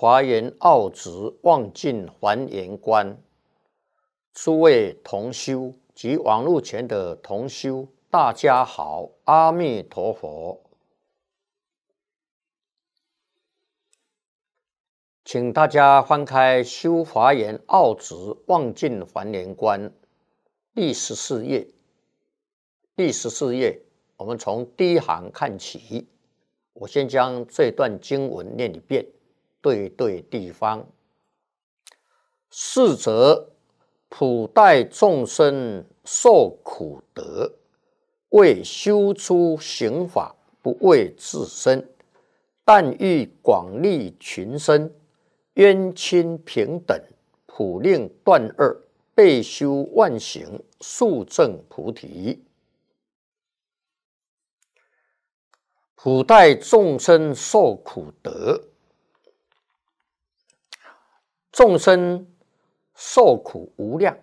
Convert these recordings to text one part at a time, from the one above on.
华严奥旨望尽还原观，诸位同修及网络前的同修，大家好，阿弥陀佛，请大家翻开《修华严奥旨望尽还原观》第十四页。第十四页，我们从第一行看起。我先将这段经文念一遍。对对，地方四则普待众生受苦得，为修出行法，不畏自身，但欲广利群生，冤亲平等，普令断恶，备修万行，速证菩提。普待众生受苦得。众生受苦无量，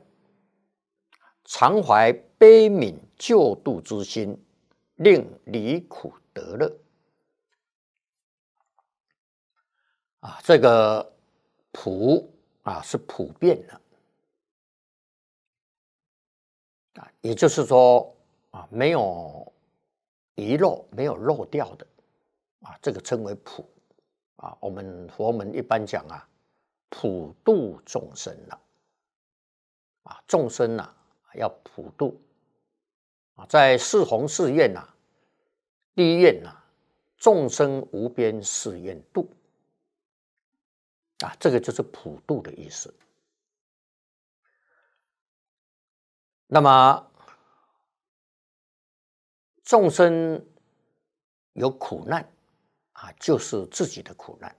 常怀悲悯救度之心，令离苦得乐。啊，这个普啊是普遍的啊，也就是说啊，没有遗漏，没有漏掉的啊，这个称为普啊。我们佛门一般讲啊。普度众生了啊！众生呐，要普度啊！在四弘誓愿呐，第一愿呐，众生无边誓愿度啊！这个就是普度的意思。那么，众生有苦难啊，就是自己的苦难。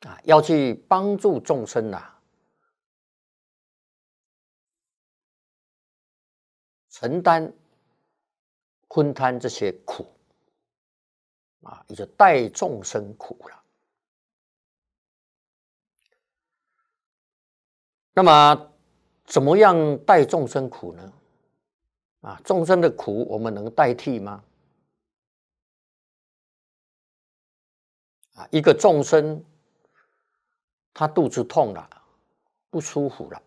啊，要去帮助众生呐，承担、分摊这些苦，啊，也就代众生苦了。那么，怎么样代众生苦呢？啊，众生的苦，我们能代替吗？啊，一个众生。他肚子痛了，不舒服了，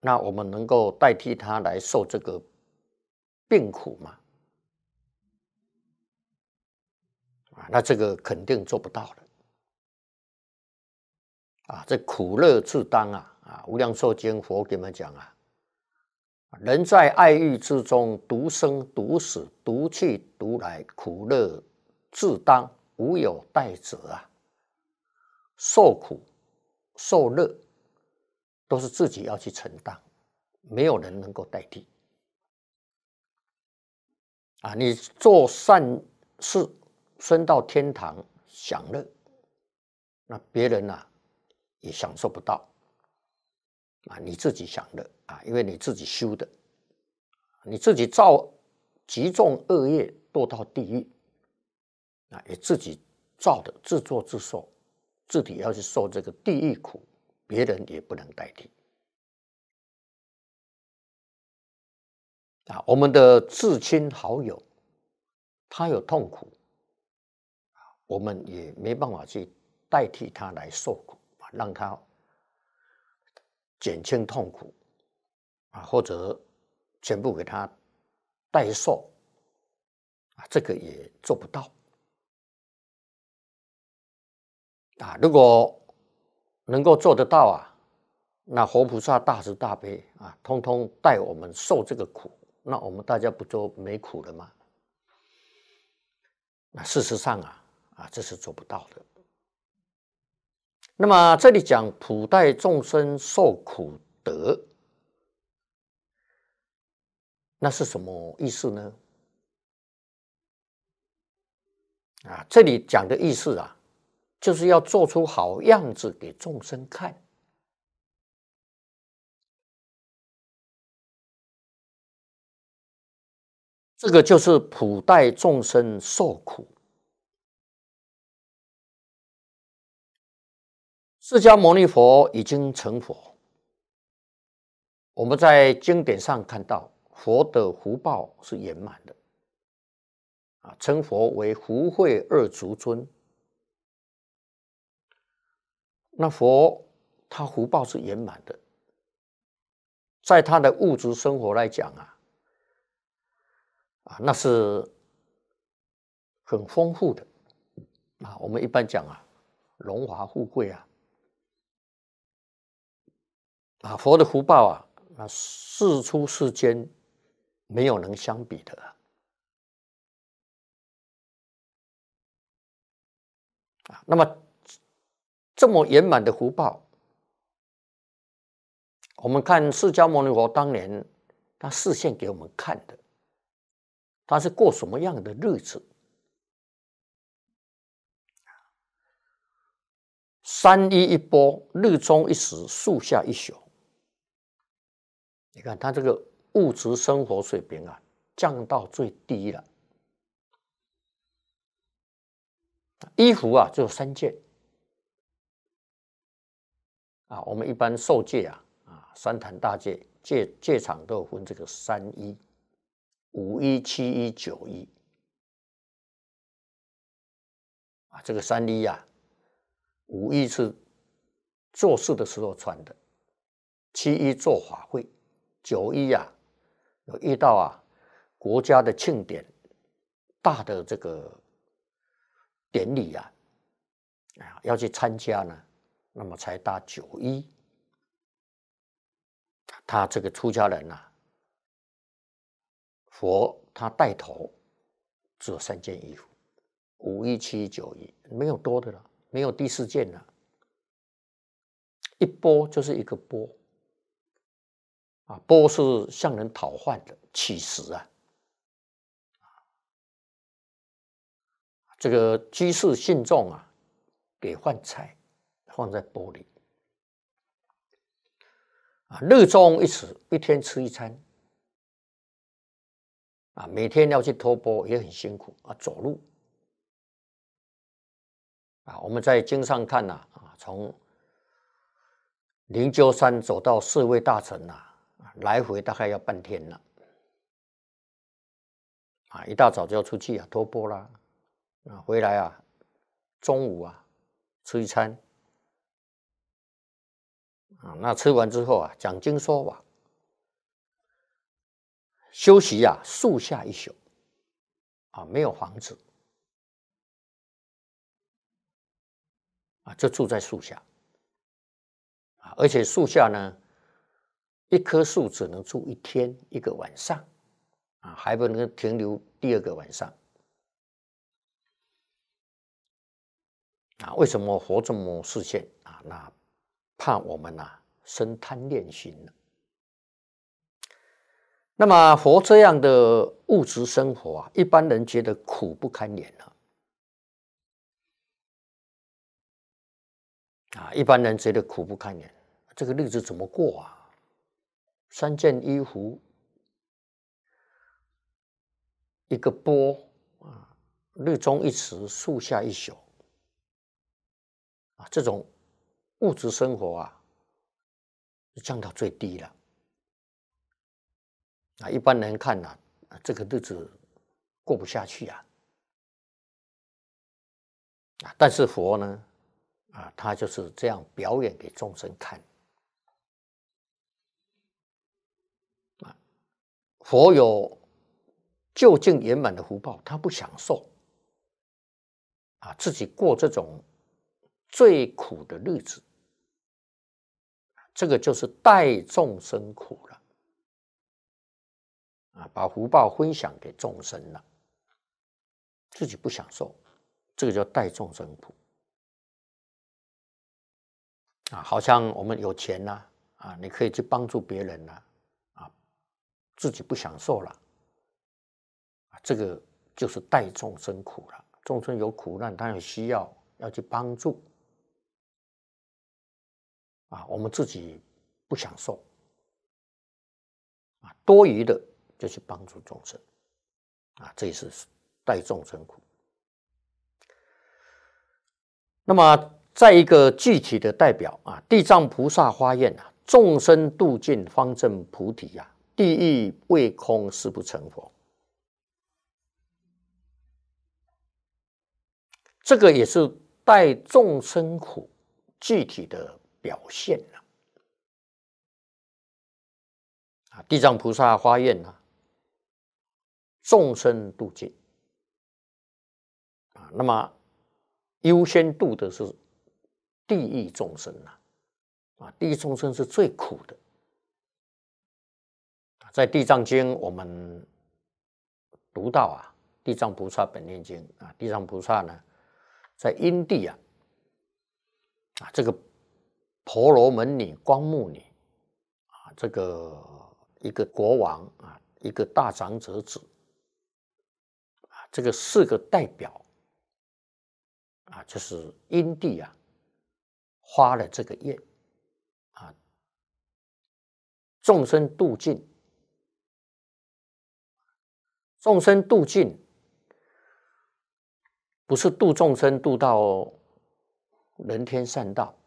那我们能够代替他来受这个病苦吗？啊，那这个肯定做不到的。啊，这苦乐自当啊啊！无量寿经佛给你们讲啊，人在爱欲之中，独生独死，独去独来，苦乐自当，无有代者啊，受苦。受乐都是自己要去承担，没有人能够代替。啊，你做善事升到天堂享乐，那别人呢也享受不到。啊，你自己享乐啊，因为你自己修的，你自己造极重恶业堕到地狱，啊，也自己造的，自作自受。自己要去受这个地狱苦，别人也不能代替。啊，我们的至亲好友，他有痛苦，我们也没办法去代替他来受苦，让他减轻痛苦，啊，或者全部给他代受，啊，这个也做不到。啊！如果能够做得到啊，那活菩萨大慈大悲啊，通通代我们受这个苦，那我们大家不就没苦了吗？那事实上啊，啊，这是做不到的。那么这里讲普代众生受苦得，那是什么意思呢？啊，这里讲的意思啊。就是要做出好样子给众生看，这个就是普代众生受苦。释迦牟尼佛已经成佛，我们在经典上看到佛的福报是圆满的，啊，成佛为福慧二足尊。那佛，他福报是圆满的，在他的物质生活来讲啊，啊那是很丰富的啊。我们一般讲啊，荣华富贵啊，啊佛的福报啊，那世出世间没有能相比的啊。那么。这么圆满的福报，我们看释迦牟尼佛当年他示现给我们看的，他是过什么样的日子？山一一波，日中一时，树下一宿。你看他这个物质生活水平啊，降到最低了。衣服啊，只有三件。啊，我们一般受戒啊，啊，三坛大戒戒戒场都有分这个三一、五一、七一、九一。啊，这个三一呀，五一是做事的时候穿的，七一做法会，九一啊，有遇到啊国家的庆典、大的这个典礼呀，啊，要去参加呢。那么才搭九一。他这个出家人呐，佛他带头，只有三件衣服，五一七一九一，没有多的了，没有第四件了。一波就是一个波，啊，波是向人讨换的乞食啊，这个居士信众啊，给换菜。放在锅里，啊，日中一食，一天吃一餐，啊，每天要去托钵也很辛苦啊，走路，啊，我们在经上看呐，啊，从灵鹫山走到四位大臣呐，来回大概要半天了，啊，一大早就要出去啊托钵啦，啊，回来啊，中午啊吃一餐。啊，那吃完之后啊，讲经说法，休息呀，树下一宿，啊，没有房子，啊，就住在树下，啊，而且树下呢，一棵树只能住一天一个晚上，啊，还不能停留第二个晚上，啊，为什么活这么受线啊？那。怕我们呐生贪恋心了。那么活这样的物质生活啊，一般人觉得苦不堪言了。啊，一般人觉得苦不堪言，这个日子怎么过啊？三件衣服，一个钵啊，日中一食，树下一宿啊，这种。物质生活啊，降到最低了啊！一般人看呐，这个日子过不下去啊！啊，但是佛呢，啊，他就是这样表演给众生看啊。佛有究竟圆满的福报，他不享受啊，自己过这种最苦的日子。这个就是代众生苦了，啊，把福报分享给众生了，自己不享受，这个叫代众生苦，啊，好像我们有钱呐，啊，你可以去帮助别人呐，啊，自己不享受了，啊，这个就是代众生苦了，众生有苦难，他有需要要去帮助。啊，我们自己不享受，啊，多余的就去帮助众生，啊，这也是带众生苦。那么，再一个具体的代表啊，地藏菩萨花宴啊，众生度尽方正菩提呀，地狱未空誓不成佛，这个也是带众生苦具体的。表现了啊！地藏菩萨发愿呐，众生渡尽啊。那么优先度的是地狱众生呐，啊，地狱众生是最苦的。在《地藏经》我们读到啊，《地藏菩萨本愿经》啊，地藏菩萨呢，在阴地啊，啊，这个。婆罗门女、光目女，啊，这个一个国王啊，一个大长者子，啊，这个四个代表，啊，就是因地啊，花了这个业，啊，众生度尽，众生度尽，不是度众生，度到人天善道。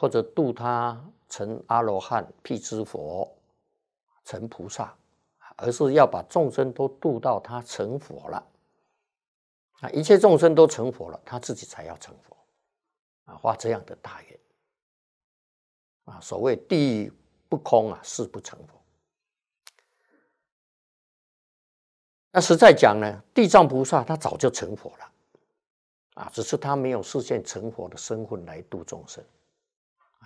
或者度他成阿罗汉、辟支佛、成菩萨，而是要把众生都度到他成佛了。啊，一切众生都成佛了，他自己才要成佛。啊，画这样的大愿。啊，所谓地不空啊，誓不成佛。那实在讲呢，地藏菩萨他早就成佛了，啊，只是他没有实现成佛的身份来度众生。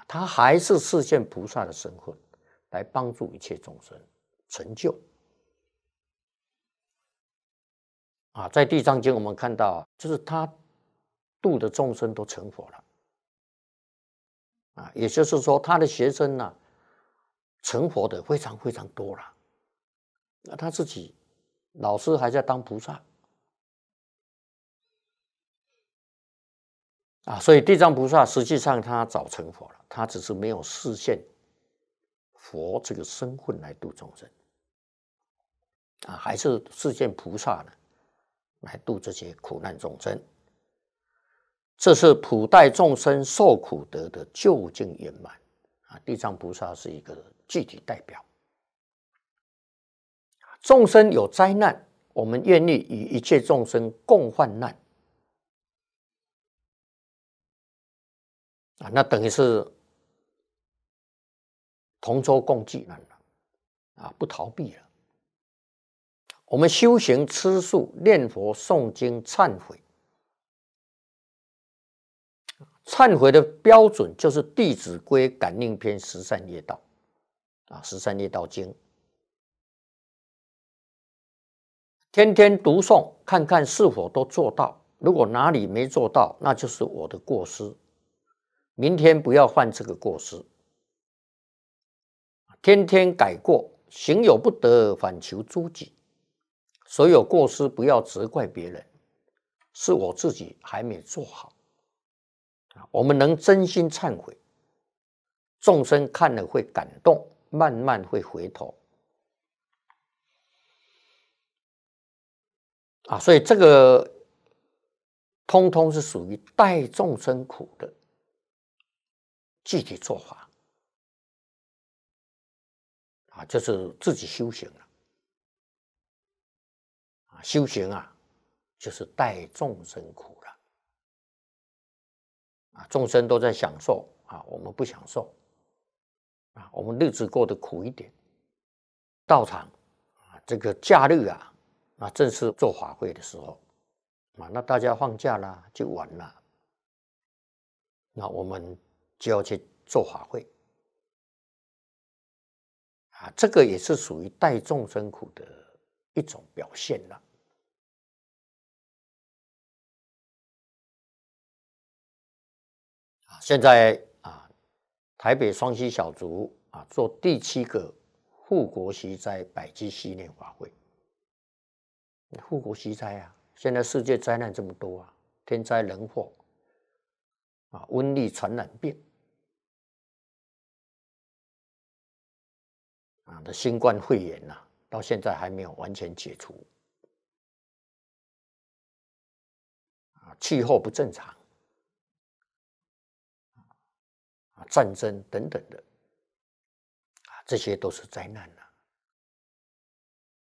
他还是视现菩萨的身份，来帮助一切众生成就。啊，在地藏经我们看到，就是他度的众生都成佛了，啊，也就是说他的学生呢，成佛的非常非常多了，那他自己老师还在当菩萨。啊，所以地藏菩萨实际上他早成佛了，他只是没有视线。佛这个身份来度众生。啊，还是视线菩萨呢，来度这些苦难众生。这是普代众生受苦得的究竟圆满。啊，地藏菩萨是一个具体代表。众生有灾难，我们愿意与一切众生共患难。啊，那等于是同舟共济了，啊，不逃避了。我们修行、吃素、念佛、诵经、忏悔，忏悔的标准就是《弟子规》感应篇十三业道，啊，《十三业道经》天天读诵，看看是否都做到。如果哪里没做到，那就是我的过失。明天不要犯这个过失，天天改过，行有不得，反求诸己。所有过失不要责怪别人，是我自己还没做好。我们能真心忏悔，众生看了会感动，慢慢会回头。啊，所以这个通通是属于带众生苦的。具体做法啊，就是自己修行了啊，修行啊，就是代众生苦了啊，众生都在享受啊，我们不享受啊，我们日子过得苦一点。道场啊，这个假日啊，那正是做法会的时候啊，那大家放假了就完了，那我们。就要去做法会，啊，这个也是属于代众生苦的一种表现了。啊，现在啊，台北双溪小竹啊，做第七个护国息灾百济系列法会。护国息灾啊，现在世界灾难这么多啊，天灾人祸啊，瘟疫传染病。啊的新冠肺炎呐，到现在还没有完全解除。啊，气候不正常，啊，战争等等的，啊，这些都是灾难呐。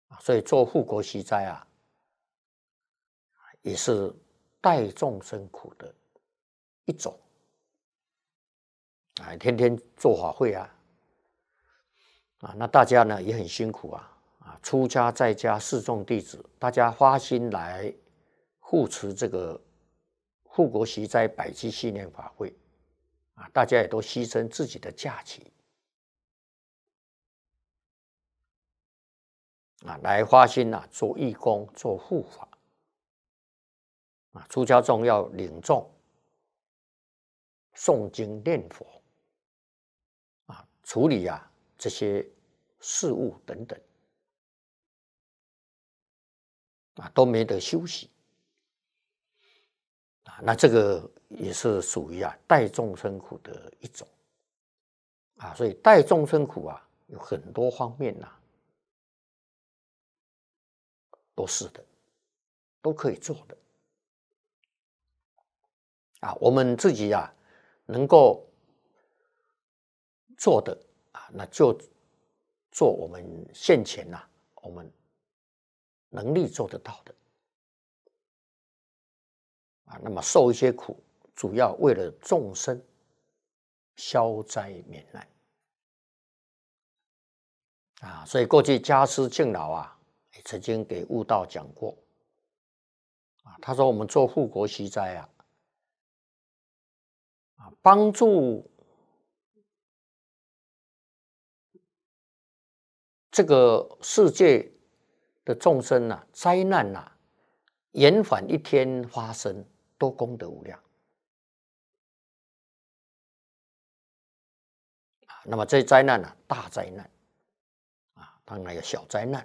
啊，所以做护国息灾啊，也是代众生苦的一种。啊，天天做法会啊。啊，那大家呢也很辛苦啊！啊，出家在家四众弟子，大家花心来护持这个护国寺斋百期纪念法会啊，大家也都牺牲自己的假期啊，来花心啊，做义工，做护法啊，出家众要领众诵经念佛啊，处理啊这些。事物等等啊，都没得休息啊，那这个也是属于啊带众生苦的一种啊，所以带众生苦啊，有很多方面呐，都是的，都可以做的啊，我们自己呀能够做的啊，那就。做我们现前呐，我们能力做得到的啊，那么受一些苦，主要为了众生消灾免难啊。所以过去家师敬老啊，曾经给悟道讲过啊，他说我们做护国息灾啊，啊，帮助。这个世界，的众生呐，灾难呐，延缓一天发生，多功德无量那么这灾难呢，大灾难啊，当然有小灾难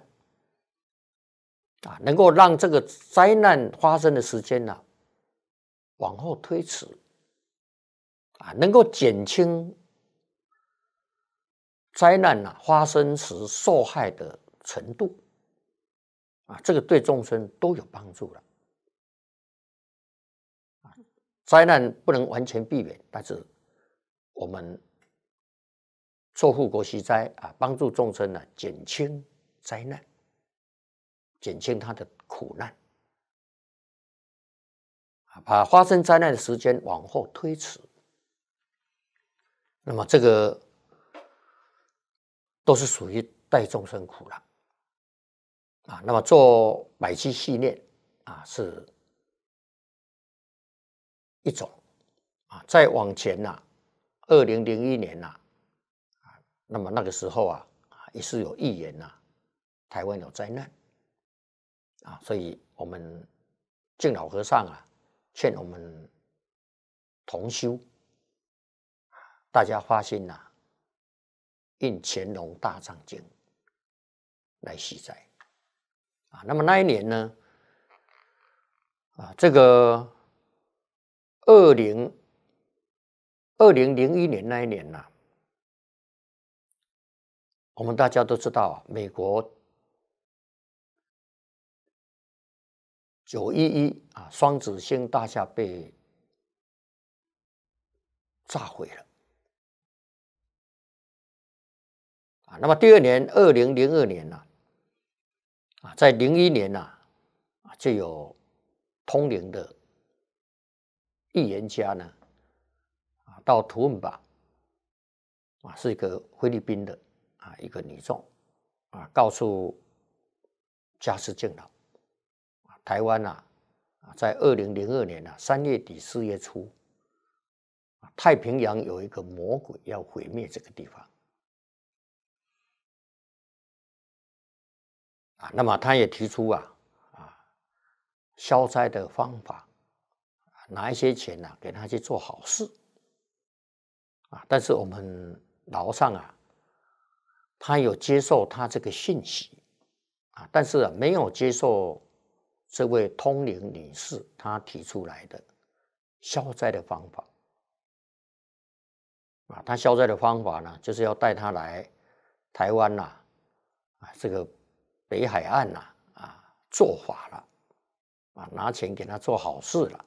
啊，能够让这个灾难发生的时间呢往后推迟啊，能够减轻。灾难呐，发生时受害的程度，啊，这个对众生都有帮助了。灾难不能完全避免，但是我们做护国息灾啊，帮助众生呢，减轻灾难，减轻他的苦难，啊，把发生灾难的时间往后推迟。那么这个。都是属于带众生苦了啊！那么做百期系列啊，是一种啊。再往前呐，二零零一年呐啊，那么那个时候啊啊，也是有预言呐，台湾有灾难啊，所以我们敬老和尚啊，劝我们同修，大家发心呐。印乾隆大藏经》来洗斋啊！那么那一年呢？啊，这个二零二零零一年那一年呐，我们大家都知道，啊，美国九一一啊，双子星大厦被炸毁了。啊，那么第二年，二零零二年呢？啊，在零一年呢，啊，就有通灵的预言家呢，啊，到图文巴，啊，是一个菲律宾的啊一个女众，啊，告诉加斯敬老，啊，台湾呐、啊，在二零零二年呢，三月底四月初，啊，太平洋有一个魔鬼要毁灭这个地方。啊，那么他也提出啊，啊，消灾的方法，拿一些钱呢给他去做好事，啊，但是我们楼上啊，他有接受他这个信息，啊，但是没有接受这位通灵女士她提出来的消灾的方法，啊，他消灾的方法呢，就是要带他来台湾呐，啊，这个。北海岸呐啊，做法了啊，拿钱给他做好事了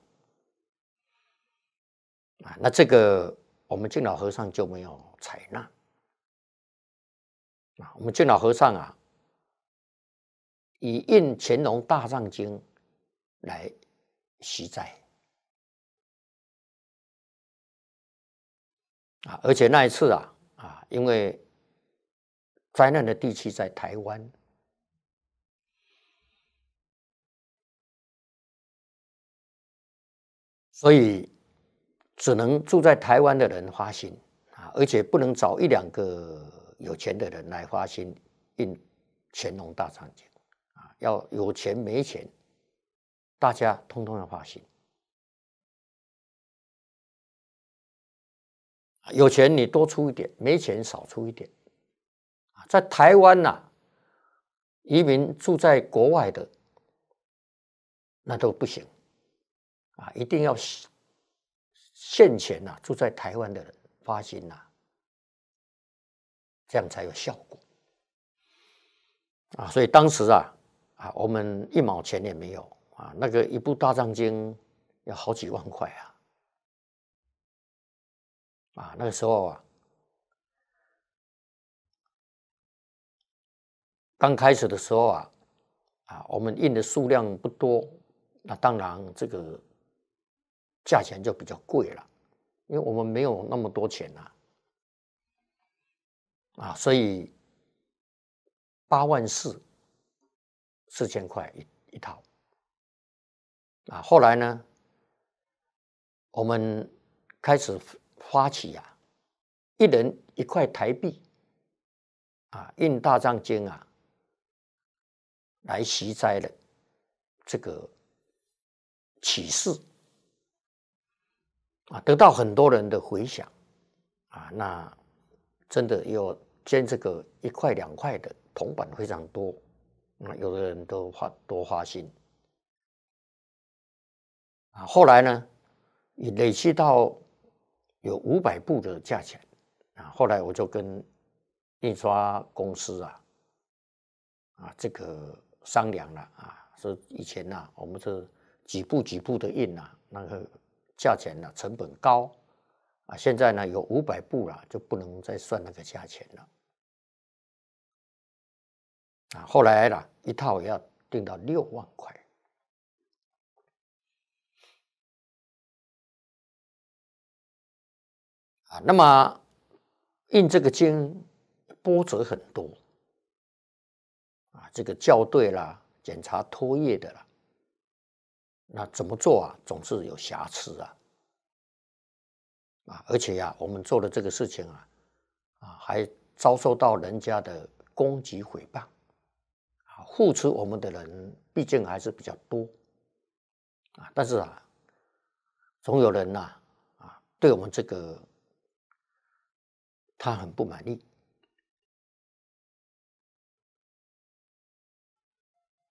啊。那这个我们敬老和尚就没有采纳啊。我们敬老和尚啊，以印《乾隆大藏经》来习斋，啊。而且那一次啊啊，因为灾难的地区在台湾。所以，只能住在台湾的人发心，啊，而且不能找一两个有钱的人来发心，印乾隆大藏经啊，要有钱没钱，大家通通要发行。有钱你多出一点，没钱少出一点啊。在台湾呐，移民住在国外的，那都不行。啊，一定要现钱呐！住在台湾的人发行呐，这样才有效果啊！所以当时啊啊，我们一毛钱也没有啊，那个一部《大藏经》要好几万块啊！啊，那个时候啊，刚开始的时候啊啊，我们印的数量不多，那当然这个。价钱就比较贵了，因为我们没有那么多钱啊。啊，所以八万四四千块一一套，啊，后来呢，我们开始发起呀，一人一块台币，啊，印《大藏经》啊，来习斋的这个启示。啊，得到很多人的回响，啊，那真的有捐这个一块两块的铜板非常多，啊，有的人都花多花心，啊，后来呢，也累积到有五百部的价钱，啊，后来我就跟印刷公司啊，啊，这个商量了，啊，说以前啊，我们是几部几部的印啊，那个。价钱呢？成本高，啊，现在呢有五百部了，就不能再算那个价钱了，啊，后来啦，一套要定到六万块，啊，那么印这个经波折很多，啊，这个校对啦，检查脱页的了。那怎么做啊？总是有瑕疵啊，啊！而且呀，我们做的这个事情啊，啊，还遭受到人家的攻击诽谤，啊，扶持我们的人毕竟还是比较多，啊，但是啊，总有人呐，啊，对我们这个他很不满意。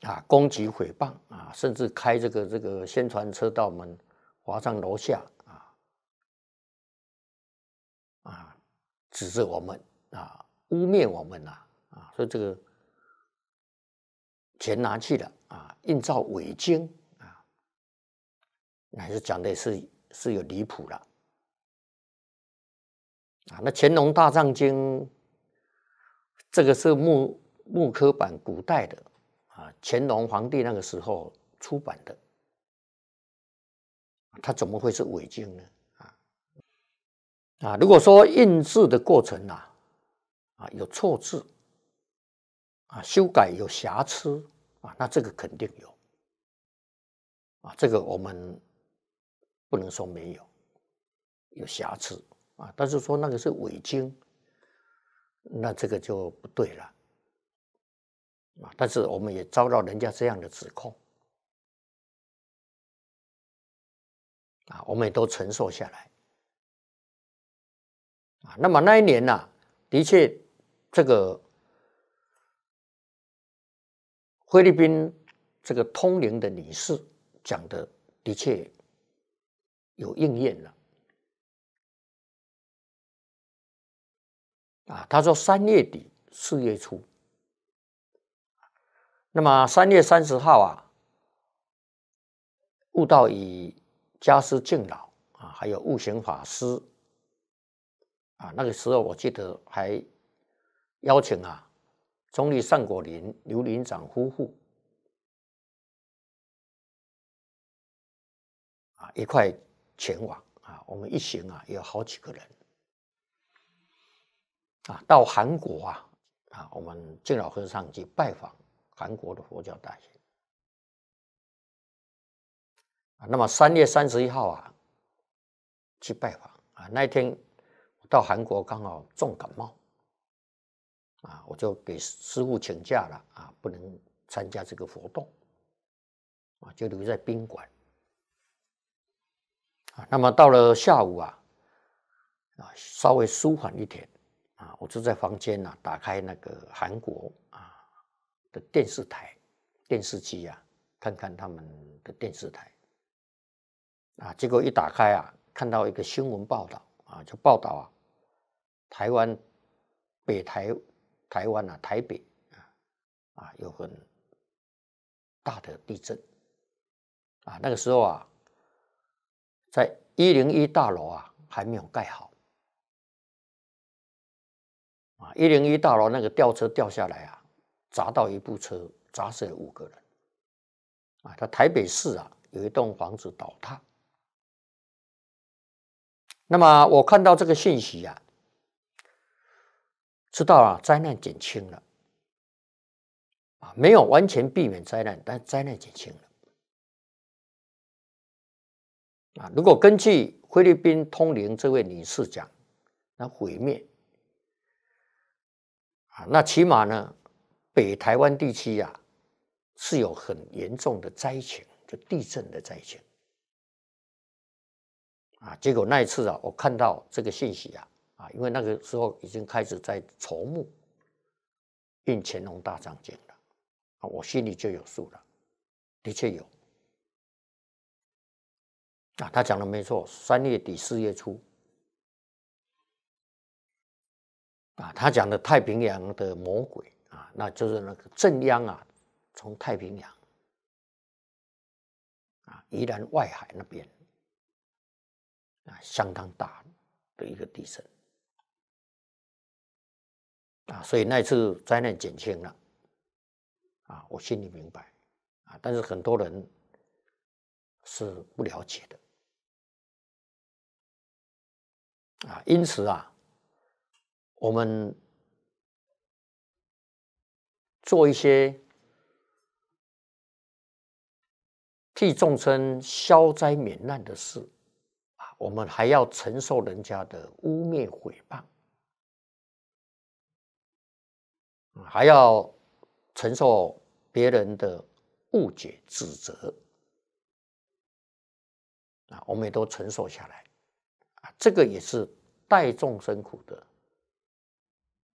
啊，攻击诽谤啊，甚至开这个这个宣传车到我们华上楼下啊啊，指责我们啊，污蔑我们呐啊，说这个钱拿去了啊，印造伪经啊，那是讲的是是有离谱了啊。那乾隆大藏经，这个是木木刻版古代的。啊，乾隆皇帝那个时候出版的，他怎么会是伪经呢？啊啊，如果说印制的过程呐，啊有错字，啊修改有瑕疵啊，那这个肯定有啊，这个我们不能说没有有瑕疵啊，但是说那个是伪经，那这个就不对了。啊！但是我们也遭到人家这样的指控，啊，我们也都承受下来，啊，那么那一年呢，的确，这个菲律宾这个通灵的女士讲的的确有应验了，啊，他说三月底四月初。那么三月三十号啊，悟道以家师敬老啊，还有悟行法师啊，那个时候我记得还邀请啊，总理尚国林、刘林长夫妇啊一块前往啊，我们一行啊有好几个人啊，到韩国啊啊，我们敬老和尚去拜访。韩国的佛教大学啊，那么三月三十一号啊，去拜访啊。那一天我到韩国刚好重感冒啊，我就给师傅请假了啊，不能参加这个活动啊，就留在宾馆啊。那么到了下午啊，啊稍微舒缓一点啊，我就在房间呢打开那个韩国。的电视台、电视机啊，看看他们的电视台啊，结果一打开啊，看到一个新闻报道啊，就报道啊，台湾北台、台湾啊台北啊啊，有很大的地震啊，那个时候啊，在一零一大楼啊还没有盖好啊，一零一大楼那个吊车掉下来啊。砸到一部车，砸死了五个人。啊，他台北市啊有一栋房子倒塌。那么我看到这个信息啊，知道啊灾难减轻了。啊，没有完全避免灾难，但灾难减轻了。啊，如果根据菲律宾通灵这位女士讲，那毁灭，啊，那起码呢。北台湾地区呀，是有很严重的灾情，就地震的灾情啊。结果那一次啊，我看到这个信息啊，啊，因为那个时候已经开始在筹募印乾隆大藏经了啊，我心里就有数了，的确有啊。他讲的没错，三月底四月初啊，他讲的太平洋的魔鬼。那就是那个镇央啊，从太平洋啊，宜兰外海那边啊，相当大的一个地震啊，所以那次灾难减轻了啊，我心里明白啊，但是很多人是不了解的啊，因此啊，我们。做一些替众生消灾免难的事啊，我们还要承受人家的污蔑毁谤，还要承受别人的误解指责啊，我们也都承受下来啊，这个也是带众生苦的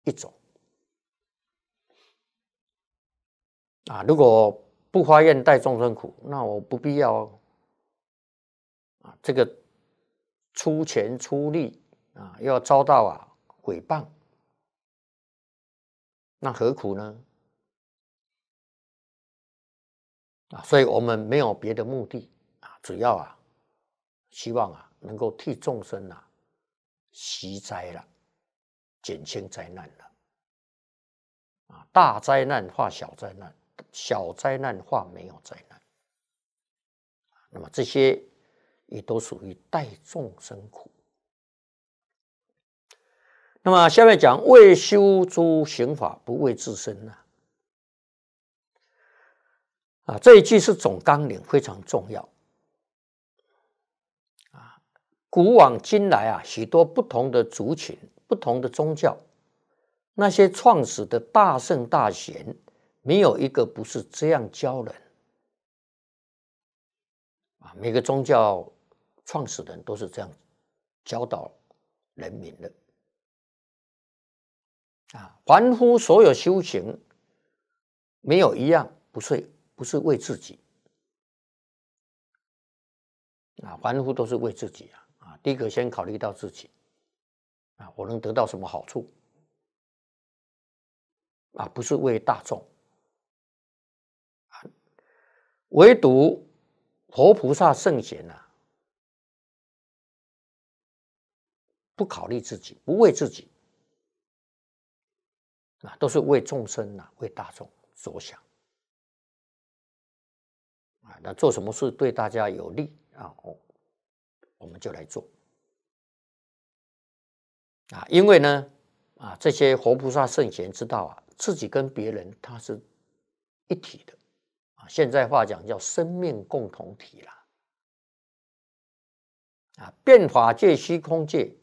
一种。啊，如果不发愿带众生苦，那我不必要啊，这个出钱出力啊，要遭到啊毁谤，那何苦呢？啊，所以我们没有别的目的啊，主要啊，希望啊，能够替众生啊，息灾了，减轻灾难了，啊，大灾难化小灾难。小灾难化没有灾难，那么这些也都属于带众生苦。那么下面讲为修诸行法不为自身呢？啊，这一句是总纲领，非常重要。啊，古往今来啊，许多不同的族群、不同的宗教，那些创始的大圣大贤。没有一个不是这样教人啊！每个宗教创始人都是这样教导人民的啊！凡夫所有修行，没有一样不是不是为自己啊！凡夫都是为自己啊！啊，第一个先考虑到自己啊，我能得到什么好处啊？不是为大众。唯独活菩萨圣贤呐，不考虑自己，不为自己啊，都是为众生呐，为大众着想啊。那做什么事对大家有利啊，我我们就来做啊。因为呢啊，这些活菩萨圣贤知道啊，自己跟别人他是一体的。现在话讲叫生命共同体了，啊，变法界、虚空界，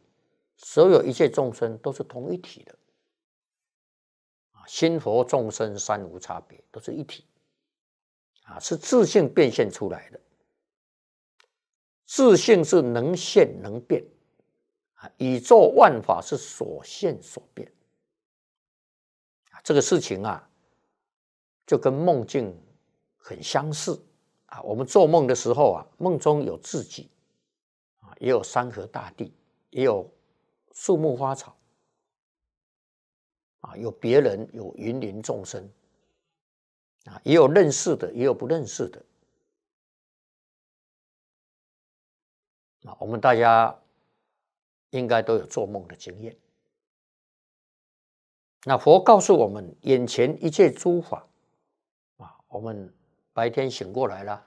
所有一切众生都是同一体的，啊，心佛众生三无差别，都是一体，啊，是自性变现出来的，自性是能现能变，啊，宇宙万法是所现所变，啊，这个事情啊，就跟梦境。很相似啊！我们做梦的时候啊，梦中有自己啊，也有山河大地，也有树木花草啊，有别人，有芸芸众生啊，也有认识的，也有不认识的啊。我们大家应该都有做梦的经验。那佛告诉我们，眼前一切诸法啊，我们。白天醒过来了，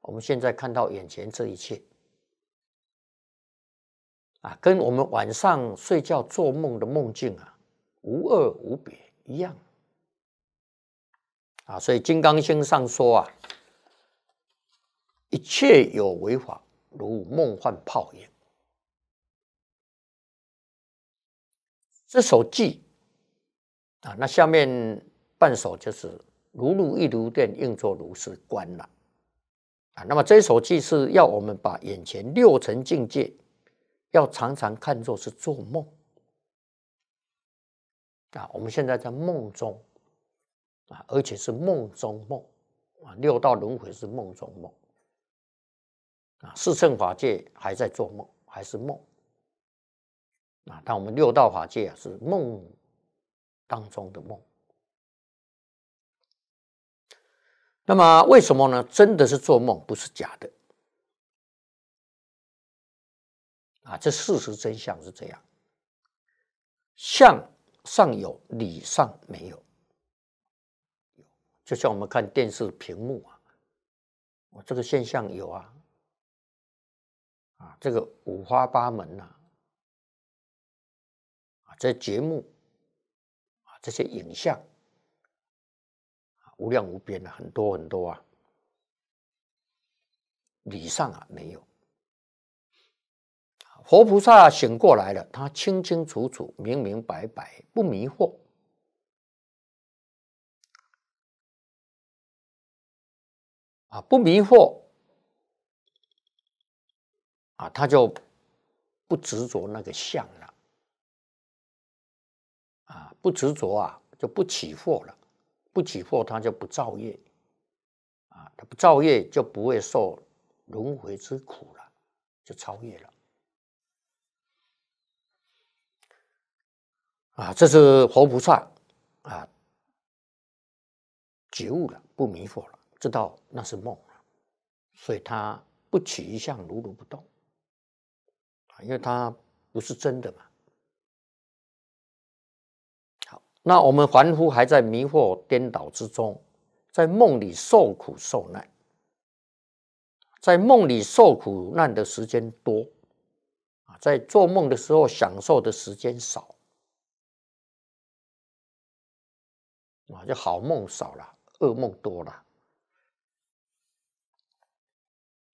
我们现在看到眼前这一切，啊，跟我们晚上睡觉做梦的梦境啊，无二无别一样，啊，所以《金刚经》上说啊，一切有为法，如梦幻泡影。这首偈，啊，那下面半首就是。如入一炉电，应作如是观了啊。那么这首偈是要我们把眼前六层境界，要常常看作是做梦啊。我们现在在梦中啊，而且是梦中梦啊。六道轮回是梦中梦啊，四乘法界还在做梦，还是梦啊？但我们六道法界啊，是梦当中的梦。那么为什么呢？真的是做梦，不是假的。啊，这事实真相是这样，像上有理上没有，就像我们看电视屏幕啊，我这个现象有啊，啊，这个五花八门呐，啊，这节目，啊，这些影像。无量无边的很多很多啊，理上啊没有，活菩萨醒过来了，他清清楚楚、明明白白，不迷惑啊，不迷惑啊，他就不执着那个相了啊，不执着啊，就不起惑了。不起惑，他就不造业啊！他不造业，就不会受轮回之苦了，就超越了啊！这是佛菩萨啊，觉悟了，不迷惑了，知道那是梦了，所以他不起一向如如不动啊，因为他不是真的嘛。那我们凡夫还在迷惑颠倒之中，在梦里受苦受难，在梦里受苦难的时间多，啊，在做梦的时候享受的时间少，啊，就好梦少了，噩梦多了，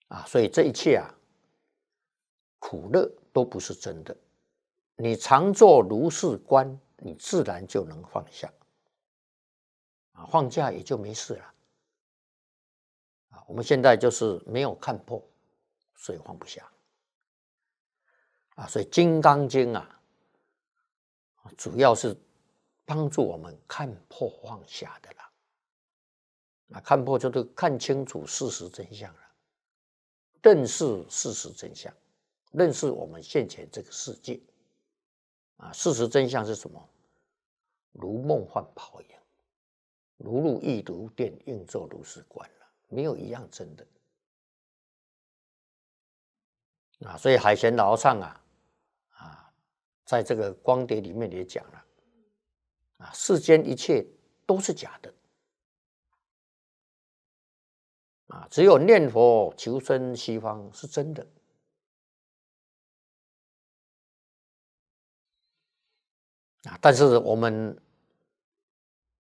啊，所以这一切啊，苦乐都不是真的。你常做如是观。你自然就能放下，啊，放下也就没事了，啊，我们现在就是没有看破，所以放不下，啊，所以《金刚经》啊，主要是帮助我们看破放下的了，啊，看破就是看清楚事实真相了，认识事实真相，认识我们现前这个世界。啊，事实真相是什么？如梦幻泡影。如露亦如电，应作如是观了，没有一样真的。啊，所以海贤老上啊，啊，在这个光碟里面也讲了，啊，世间一切都是假的，啊，只有念佛求生西方是真的。啊！但是我们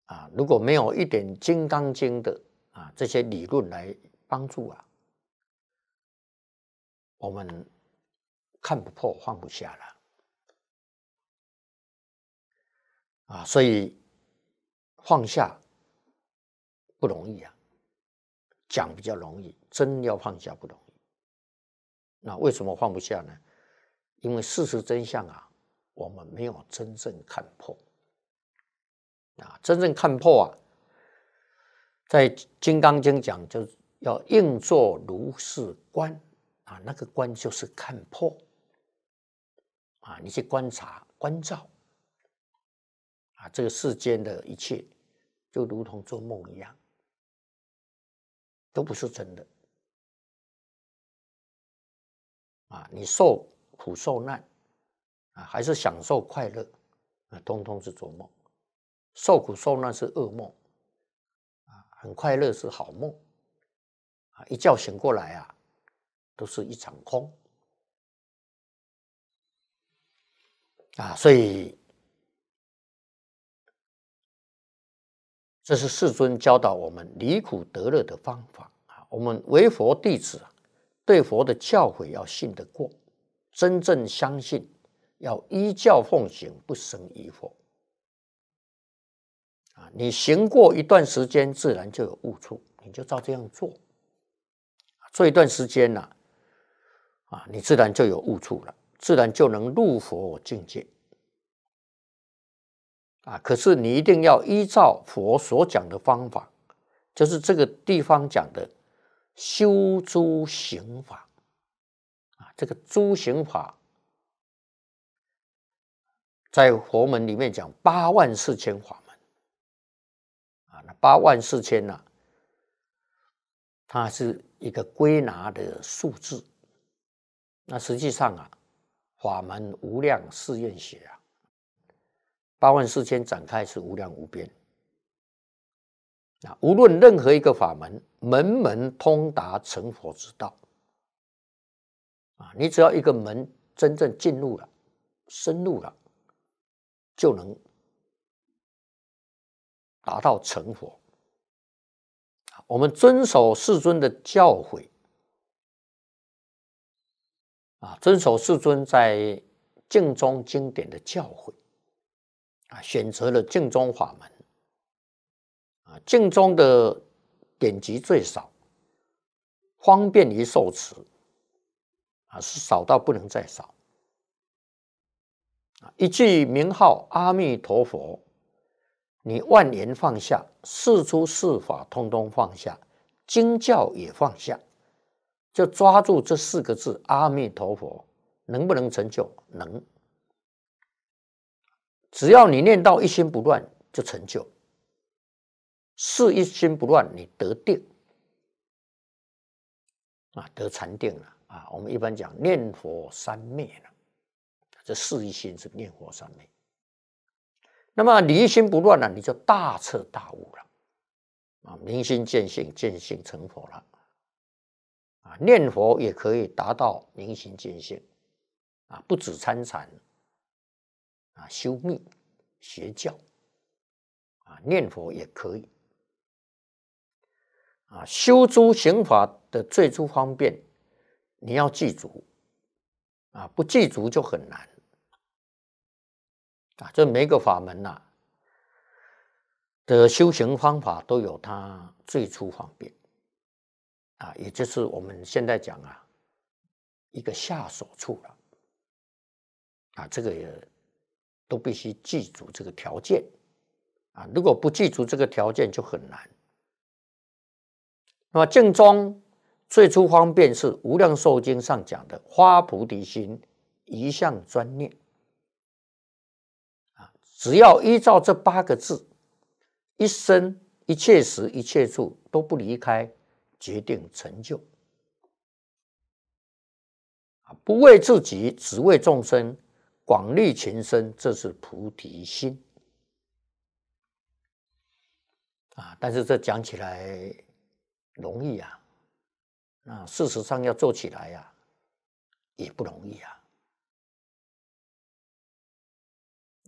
啊，如果没有一点《金刚经》的啊这些理论来帮助啊，我们看不破，放不下了。啊，所以放下不容易啊，讲比较容易，真要放下不容易。那为什么放不下呢？因为事实真相啊。我们没有真正看破，啊，真正看破啊，在《金刚经》讲，就是要应作如是观，啊，那个观就是看破，啊，你去观察、观照，啊，这个世间的一切就如同做梦一样，都不是真的，啊，你受苦受难。还是享受快乐，啊，通通是做梦；受苦受难是噩梦，啊，很快乐是好梦，啊，一觉醒过来啊，都是一场空，啊，所以这是世尊教导我们离苦得乐的方法啊。我们为佛弟子，对佛的教诲要信得过，真正相信。要依教奉行，不生疑惑啊！你行过一段时间，自然就有悟处，你就照这样做。做一段时间呢，啊，你自然就有悟处了，自然就能入佛境界。啊！可是你一定要依照佛所讲的方法，就是这个地方讲的修诸行法啊，这个诸行法。在佛门里面讲八万四千法门啊，那八万四千呢，它是一个归纳的数字。那实际上啊，法门无量誓愿学啊，八万四千展开是无量无边啊。无论任何一个法门，门门通达成佛之道啊。你只要一个门真正进入了，深入了。就能达到成佛我们遵守世尊的教诲啊，遵守世尊在净宗经典的教诲啊，选择了净宗法门啊，净宗的典籍最少，方便于受持啊，是少到不能再少。一句名号阿弥陀佛，你万言放下，四出四法通通放下，经教也放下，就抓住这四个字阿弥陀佛，能不能成就？能，只要你念到一心不乱就成就，是一心不乱你得定，啊得禅定了啊，我们一般讲念佛三灭了。这四一心是念佛三昧，那么离心不乱了，你就大彻大悟了，啊，明心见性，见性成佛了，啊，念佛也可以达到明心见性，啊，不止参禅，啊，修密邪教，啊，念佛也可以，啊，修诸行法的最初方便，你要记住，啊，不记住就很难。啊，这每个法门呐的修行方法都有它最初方便啊，也就是我们现在讲啊一个下手处了啊，这个也都必须记住这个条件啊，如果不记住这个条件就很难。那么净宗最初方便是《无量寿经》上讲的花菩提心，一向专念。只要依照这八个字，一生一切时一切处都不离开，决定成就不为自己，只为众生，广利群生，这是菩提心啊！但是这讲起来容易啊，那事实上要做起来呀，也不容易啊。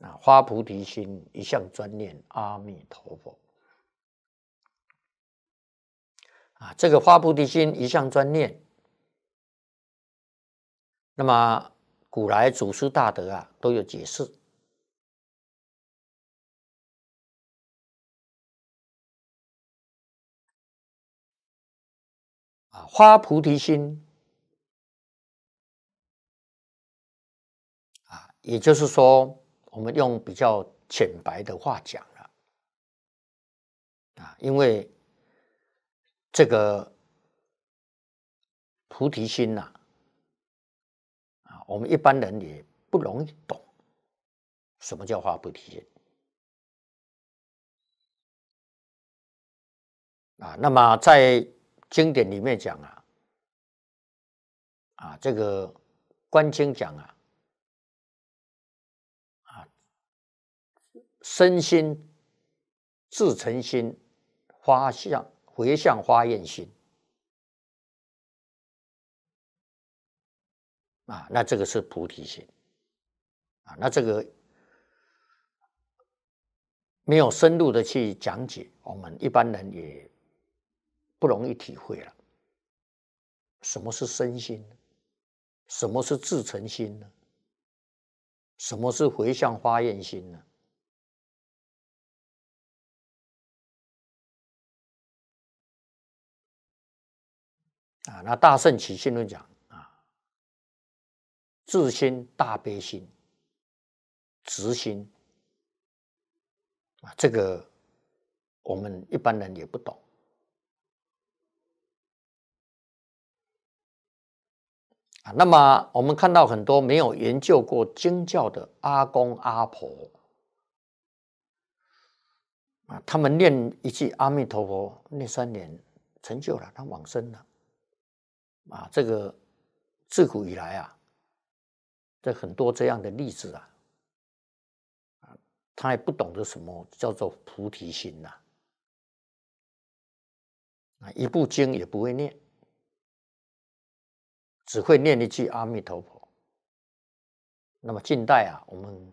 啊，花菩提心一向专念阿弥陀佛。啊，这个花菩提心一向专念，那么古来祖师大德啊都有解释。啊，花菩提心啊，也就是说。我们用比较浅白的话讲了，啊，因为这个菩提心呐，啊，我们一般人也不容易懂，什么叫花菩提心？啊，那么在经典里面讲啊，啊，这个观经讲啊。身心自成心，花相回向花艳心啊，那这个是菩提心啊，那这个没有深入的去讲解，我们一般人也不容易体会了。什么是身心呢？什么是自成心呢？什么是回向花愿心呢？啊，那大圣起信论讲啊，自心大悲心、慈心啊，这个我们一般人也不懂啊。那么我们看到很多没有研究过经教的阿公阿婆啊，他们念一句阿弥陀佛，念三年成就了，他往生了。啊，这个自古以来啊，这很多这样的例子啊，他也不懂得什么叫做菩提心呐，啊，一部经也不会念，只会念一句阿弥陀佛。那么近代啊，我们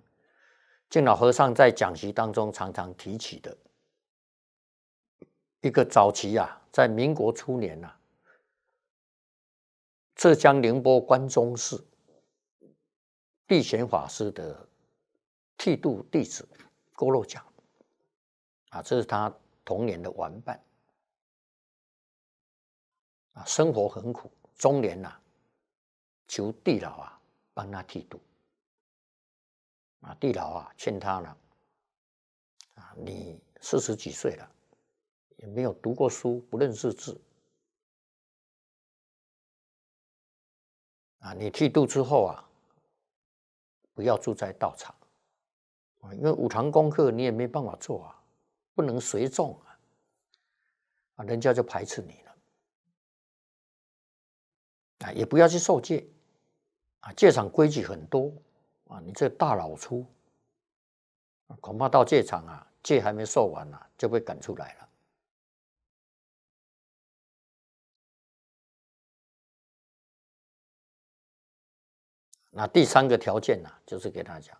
敬老和尚在讲席当中常常提起的，一个早期啊，在民国初年呐。浙江宁波关中寺地贤法师的剃度弟子郭若讲啊，这是他童年的玩伴啊，生活很苦，中年呐求地老啊帮他剃度啊，地老啊劝他呢啊，你四十几岁了，也没有读过书，不认识字。啊，你剃度之后啊，不要住在道场啊，因为五常功课你也没办法做啊，不能随众啊，啊，人家就排斥你了。啊，也不要去受戒，啊，戒场规矩很多啊，你这大老粗，恐怕到戒场啊，戒还没受完呢，就被赶出来了。那第三个条件呢，就是给他讲，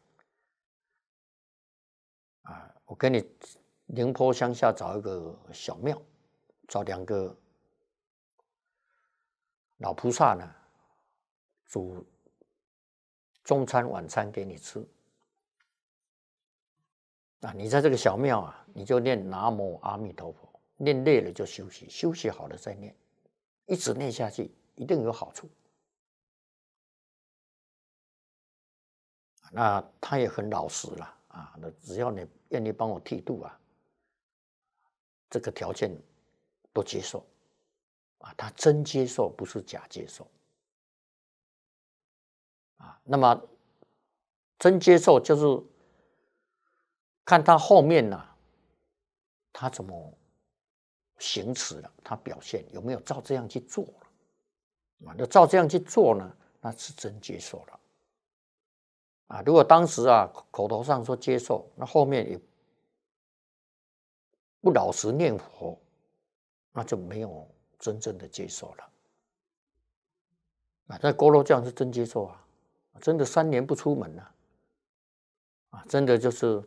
啊，我给你宁波乡下找一个小庙，找两个老菩萨呢，煮中餐晚餐给你吃。啊，你在这个小庙啊，你就念南无阿弥陀佛，念累了就休息，休息好了再念，一直念下去，一定有好处。那他也很老实了啊，那只要你愿意帮我剃度啊，这个条件都接受啊。他真接受，不是假接受啊。那么真接受就是看他后面呢，他怎么行持了，他表现有没有照这样去做了啊？那照这样去做呢，那是真接受了。啊，如果当时啊口头上说接受，那后面也不老实念佛，那就没有真正的接受了。啊，那郭炉匠是真接受啊，真的三年不出门了，啊，真的就是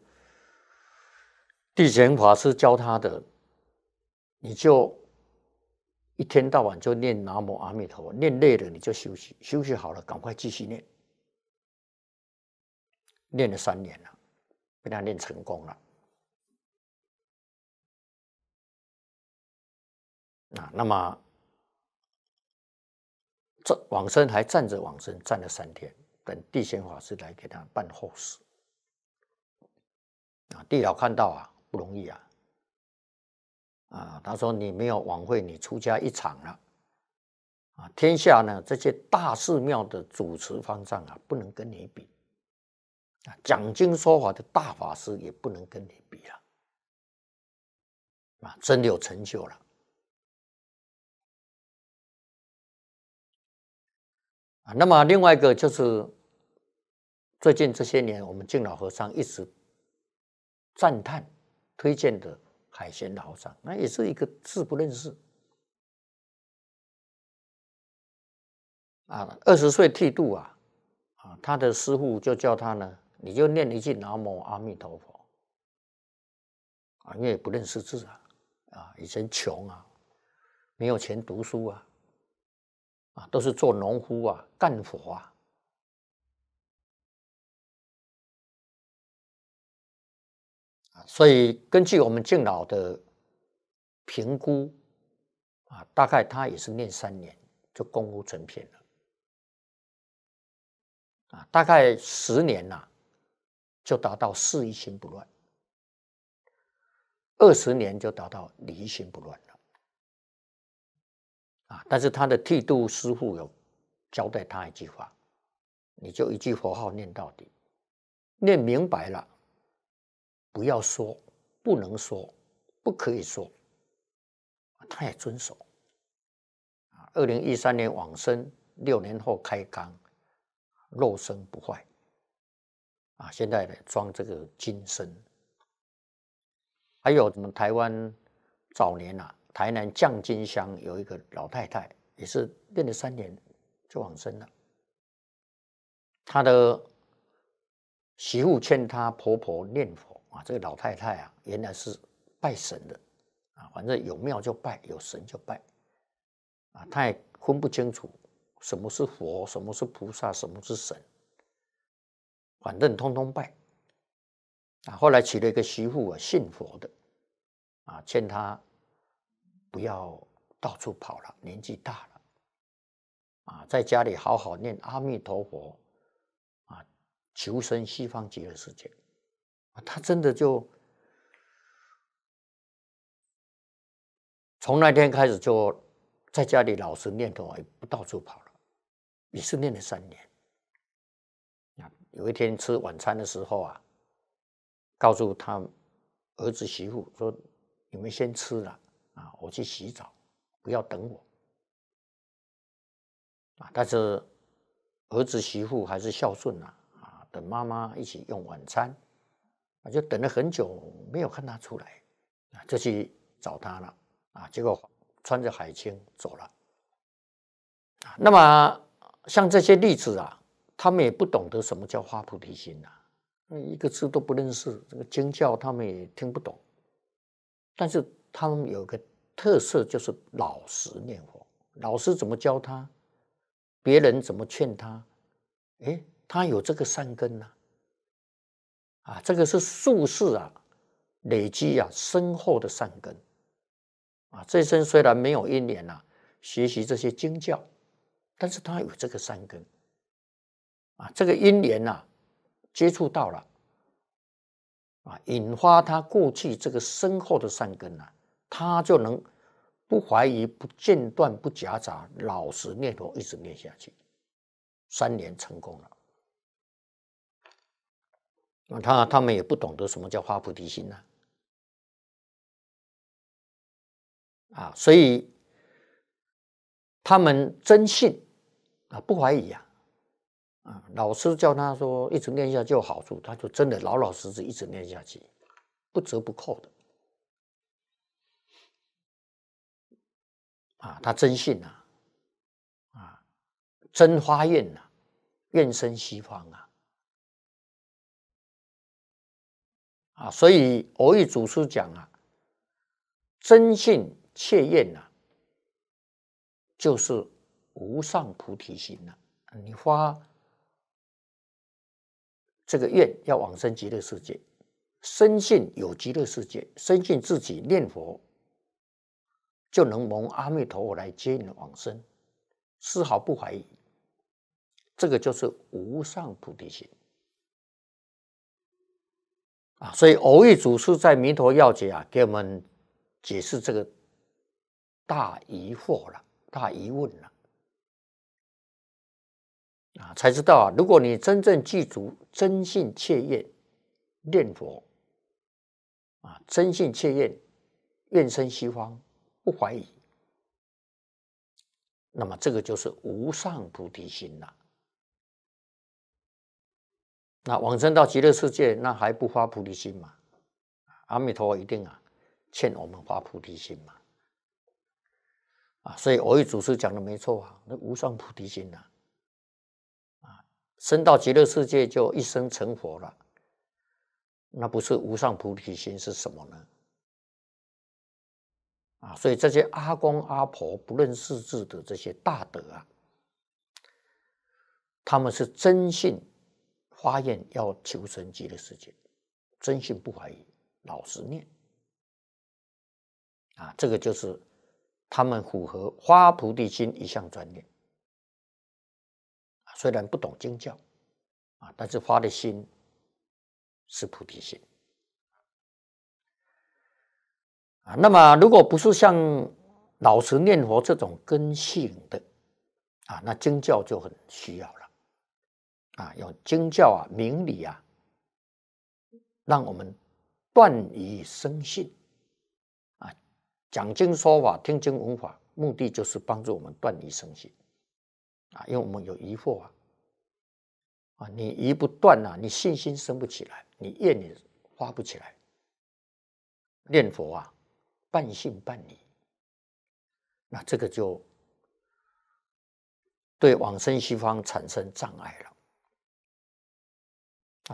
地贤法师教他的，你就一天到晚就念南无阿弥陀，佛，念累了你就休息，休息好了赶快继续念。练了三年了，被他练成功了啊！那么这往生还站着往生，站了三天，等地仙法师来给他办后事啊！地老看到啊，不容易啊！啊，他说：“你没有往会，你出家一场了啊！天下呢这些大寺庙的主持方丈啊，不能跟你比。”讲经说法的大法师也不能跟你比了，啊，真的有成就了，啊，那么另外一个就是最近这些年，我们敬老和尚一直赞叹推荐的海贤老和尚，那也是一个字不认识，啊，二十岁剃度啊，啊，他的师傅就叫他呢。你就念一句“南无阿弥陀佛”，啊，因为不认识字啊，啊，以前穷啊，没有钱读书啊，啊，都是做农夫啊，干活啊，所以根据我们敬老的评估啊，大概他也是念三年就功夫成片了，啊，大概十年了、就达到事一心不乱，二十年就达到离心不乱了。啊！但是他的剃度师傅有交代他一句话：，你就一句佛号念到底，念明白了，不要说，不能说，不可以说。他也遵守。啊！二零一三年往生，六年后开缸，肉身不坏。啊，现在装这个金身，还有我们台湾早年啊，台南将军乡有一个老太太，也是练了三年就往生了。她的媳妇劝她婆婆念佛啊，这个老太太啊，原来是拜神的啊，反正有庙就拜，有神就拜啊，她也分不清楚什么是佛，什么是菩萨，什么是神。反正通通拜啊！后来娶了一个媳妇啊，信佛的啊，劝他不要到处跑了，年纪大了啊，在家里好好念阿弥陀佛啊，求生西方极乐世界啊！他真的就从那天开始就在家里老实念佛，不到处跑了，也是念了三年。有一天吃晚餐的时候啊，告诉他儿子媳妇说：“你们先吃了啊，我去洗澡，不要等我。”啊，但是儿子媳妇还是孝顺啊啊，等妈妈一起用晚餐。啊，就等了很久，没有看他出来，啊，就去找他了啊，结果穿着海青走了。啊，那么像这些例子啊。他们也不懂得什么叫发菩提心呐，那一个字都不认识。这个经教他们也听不懂。但是他们有个特色，就是老实念佛。老师怎么教他，别人怎么劝他，哎，他有这个善根呐。啊，这个是术士啊，累积啊深厚的善根。啊，这生虽然没有一年呐学习这些经教，但是他有这个善根。啊，这个因缘呐，接触到了，啊，引发他过去这个深厚的善根呐，他就能不怀疑、不间断、不夹杂，老实念佛，一直念下去，三年成功了。那他他们也不懂得什么叫发菩提心呐，啊，所以他们真信啊，不怀疑啊。老师叫他说一直念下去有好处，他就真的老老实实一直念下去，不折不扣的啊！他真信呐，啊，真发愿呐，愿生西方啊，啊！所以我遇祖师讲啊，真信切愿呐，就是无上菩提心呐，你发。这个愿要往生极乐世界，深信有极乐世界，深信自己念佛就能蒙阿弥陀佛来接引往生，丝毫不怀疑。这个就是无上菩提心啊！所以偶遇祖师在弥陀要解啊，给我们解释这个大疑惑了，大疑问了。啊，才知道啊！如果你真正记住真信切愿念佛，啊，真信切愿愿生西方，不怀疑，那么这个就是无上菩提心了。那往生到极乐世界，那还不发菩提心嘛？阿弥陀佛一定啊，劝我们发菩提心嘛！啊，所以我遇祖师讲的没错啊，那无上菩提心呐。生到极乐世界就一生成佛了，那不是无上菩提心是什么呢？啊，所以这些阿公阿婆不论世字的这些大德啊，他们是真信发愿要求生极乐世界，真信不怀疑，老实念啊，这个就是他们符合花菩提心一项专念。虽然不懂经教，啊，但是发的心是菩提心，啊，那么如果不是像老实念佛这种根性的，啊，那经教就很需要了，啊，用经教啊、明理啊，让我们断离生信，啊，讲经说法、听经闻法，目的就是帮助我们断离生信。啊，因为我们有疑惑啊，啊，你疑不断呐，你信心升不起来，你愿也发不起来，念佛啊，半信半疑，那这个就对往生西方产生障碍了，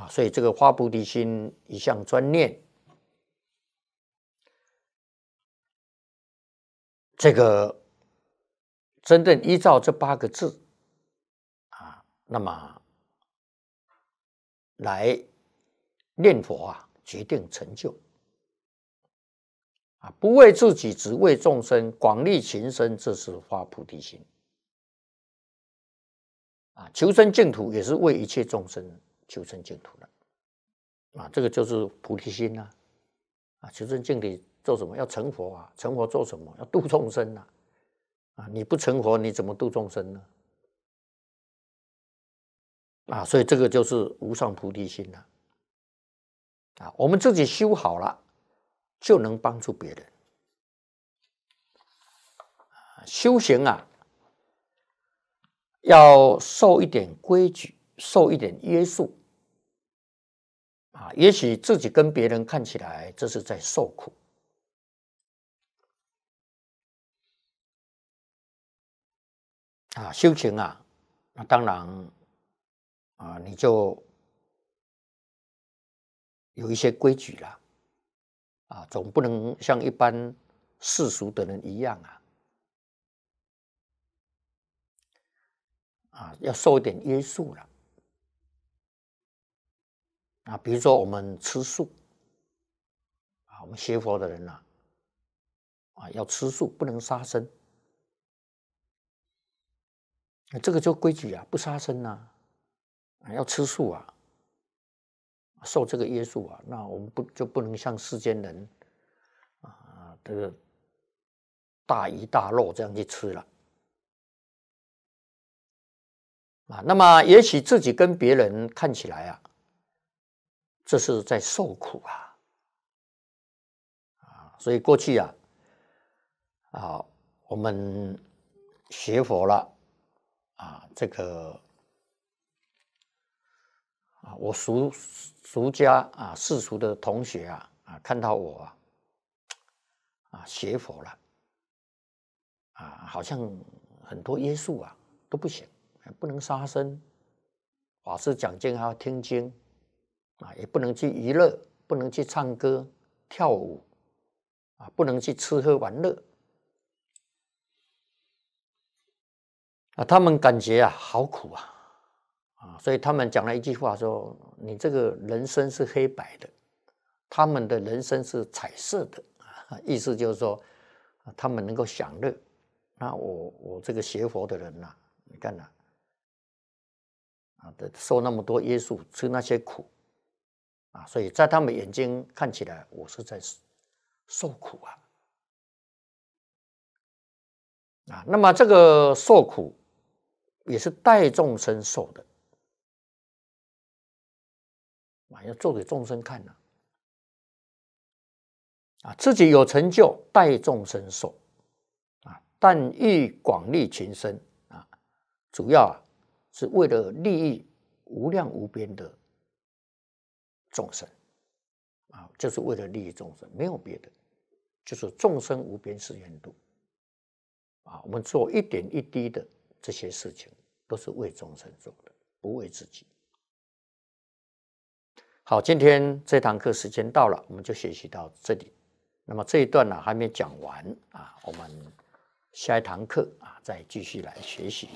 啊，所以这个发菩提心一向专念，这个真正依照这八个字。那么，来念佛啊，决定成就啊！不为自己，只为众生，广利群生，这是发菩提心啊！求生净土也是为一切众生求生净土的啊！这个就是菩提心呐！啊，求生净土做什么？要成佛啊！成佛做什么？要度众生呐！啊，你不成佛，你怎么度众生呢？啊，所以这个就是无上菩提心了。啊，我们自己修好了，就能帮助别人。修行啊，要受一点规矩，受一点约束。啊，也许自己跟别人看起来这是在受苦。啊，修行啊，那当然。啊，你就有一些规矩了啊，总不能像一般世俗的人一样啊啊，要受一点约束了啊。比如说，我们吃素啊，我们学佛的人呐、啊，要吃素，不能杀生，这个就规矩啊，不杀生啊。要吃素啊，受这个约束啊，那我们不就不能像世间人啊，这个大鱼大肉这样去吃了啊？那么也许自己跟别人看起来啊，这是在受苦啊啊！所以过去啊，啊，我们学佛了啊，这个。啊，我俗俗家啊，世俗的同学啊，啊，看到我啊，啊，学佛了，啊，好像很多约束啊都不行，不能杀生，法师讲经还要听经，啊，也不能去娱乐，不能去唱歌跳舞，啊，不能去吃喝玩乐，啊，他们感觉啊，好苦啊。啊，所以他们讲了一句话说：“你这个人生是黑白的，他们的人生是彩色的。”意思就是说，他们能够享乐。那我我这个学佛的人呐，你看呐，啊，受那么多约束，吃那些苦，啊，所以在他们眼睛看起来，我是在受苦啊。啊，那么这个受苦也是代众生受的。啊，要做给众生看呢，啊，自己有成就带众生受，啊，但欲广利群生啊，主要啊是为了利益无量无边的众生，啊，就是为了利益众生，没有别的，就是众生无边誓愿度，啊，我们做一点一滴的这些事情，都是为众生做的，不为自己。好，今天这堂课时间到了，我们就学习到这里。那么这一段呢，还没讲完啊，我们下一堂课啊，再继续来学习。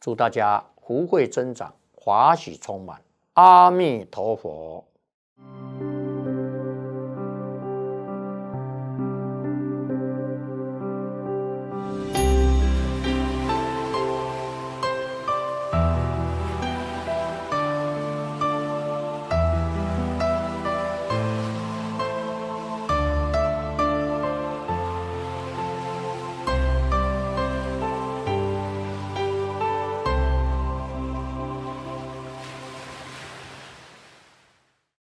祝大家福慧增长，华喜充满。阿弥陀佛。